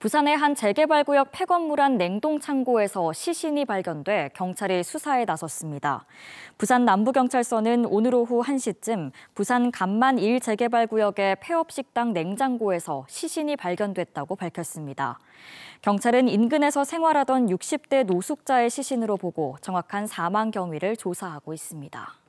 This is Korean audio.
부산의 한 재개발구역 폐건물안 냉동창고에서 시신이 발견돼 경찰이 수사에 나섰습니다. 부산 남부경찰서는 오늘 오후 1시쯤 부산 간만 1재개발구역의 폐업식당 냉장고에서 시신이 발견됐다고 밝혔습니다. 경찰은 인근에서 생활하던 60대 노숙자의 시신으로 보고 정확한 사망 경위를 조사하고 있습니다.